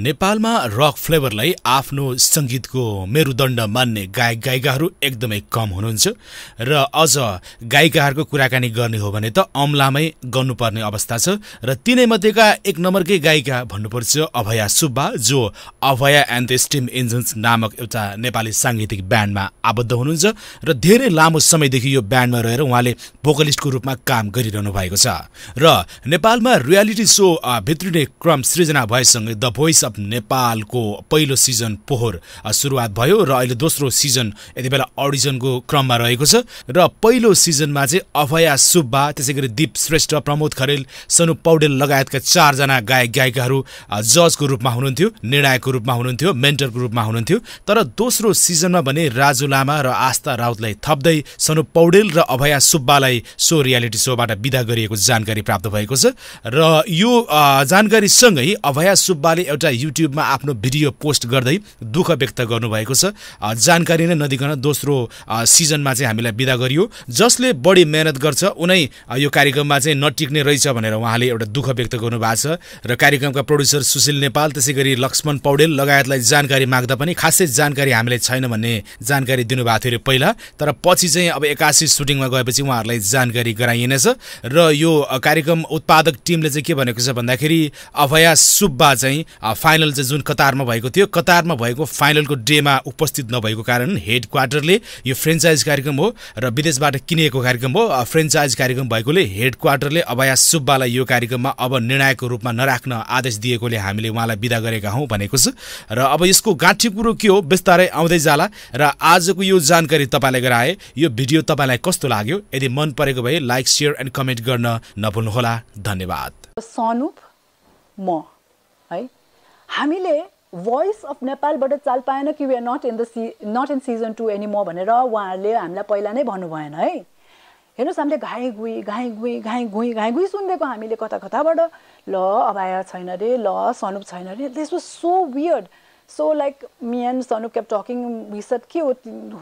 नेपालमा रक फ्लेभरलाई आफ्नो सङ्गीतको मेरुदण्ड मान्ने गायक गायिकाहरू एकदमै कम हुनुहुन्छ र अझ गायिकाहरूको कुराकानी गर्ने हो भने त अम्लामै गर्नुपर्ने अवस्था छ र तिनैमध्येका एक नम्बरकै गायिका भन्नुपर्छ अभया सुब्बा जो Abhaya and the steam engines नामक एउटा नेपाली साङ्गीतिक ब्यान्डमा आबद्ध हुनुहुन्छ र धेरै लामो समयदेखि यो ब्यान्डमा रहेर उहाँले भोकलिस्टको रूपमा काम गरिरहनु भएको छ र नेपालमा रियालिटी सो भित्रिने क्रम सृजना भएसँगै द भोइस अफ नेपालको पहिलो सिजन पोहोर सुरुवात भयो र अहिले दोस्रो सिजन यति बेला अडिसनको क्रममा रहेको छ र पहिलो सिजनमा चाहिँ अभया सुब्बा त्यसै गरी दिप श्रेष्ठ प्रमोद खरेल सनु पौडेल लगायतका चारजना गायक गायिकाहरू जजको रूपमा हुनुहुन्थ्यो निर्णायकको रूपमा हुनुहुन्थ्यो मेन्टरको रूपमा हुनुहुन्थ्यो तर दोस्रो सिजनमा भने राजु लामा र आस्था राउतलाई थप्दै सनु पौडेल र अभया सुब्बालाई सो रियालिटी सोबाट विदा गरिएको जानकारी प्राप्त भएको छ र यो जानकारीसँगै अभया सुब्बाले एउटा युट्युबमा आफ्नो भिडियो पोस्ट गर्दै दुःख व्यक्त गर्नुभएको छ जानकारी नै नदिकन दोस्रो सिजनमा चाहिँ हामीलाई विदा गरियो जसले बढी मेहनत गर्छ उनै यो कार्यक्रममा चाहिँ नटिक्ने रहेछ भनेर उहाँले एउटा दुःख व्यक्त गर्नुभएको छ र कार्यक्रमका प्रड्युसर सुशील नेपाल त्यसै गरी लक्ष्मण पौडेल लगायतलाई जानकारी माग्दा पनि खासै जानकारी हामीलाई छैन भन्ने जानकारी दिनुभएको थियो अरे पहिला तर पछि चाहिँ अब एकासी सुटिङमा गएपछि उहाँहरूलाई जानकारी गराइएनछ र यो कार्यक्रम उत्पादक टिमले चाहिँ के भनेको छ भन्दाखेरि अभया सुब्बा चाहिँ फाइनल चाहिँ जुन कतारमा भएको थियो कतारमा भएको फाइनलको डेमा उपस्थित नभएको कारण हेड क्वार्टरले यो फ्रेन्चाइज कार्यक्रम हो र विदेशबाट किनिएको कार्यक्रम हो फ्रेन्चाइज कार्यक्रम भएकोले हेड क्वार्टरले अभया सुब्बालाई यो कार्यक्रममा अब निर्णायकको रूपमा नराख्न आदेश दिएकोले हामीले उहाँलाई विदा गरेका हौँ भनेको छ र अब यसको गाँठी कुरो के हो बिस्तारै आउँदै जाला र आजको यो जानकारी तपाईँलाई गराए यो भिडियो तपाईँलाई कस्तो लाग्यो यदि मन परेको भए लाइक सेयर एन्ड कमेन्ट गर्न नभुल्नुहोला धन्यवाद सनुप म है हामीले भोइस अफ नेपालबाट चाल पाएन कि we are not in the सि not in season two any म भनेर उहाँहरूले हामीलाई पहिला नै भन्नु भएन है हेर्नुहोस् हामीले घाइ गुई घाइ गुई घाइ गुई घाइ गुई सुनिदिएको हामीले कता कताबाट ल अभाया छैन रे ल सनुप छैन रे this was so weird so like me and Sanup क्याप टकिङ विसट के हो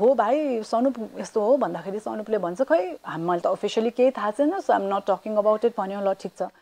हो भाइ सनुप यस्तो हो भन्दाखेरि सनुपले भन्छ खै मैले त अफिसियली केही थाहा छैन so I'm not talking about it भन्यो ल ठिक छ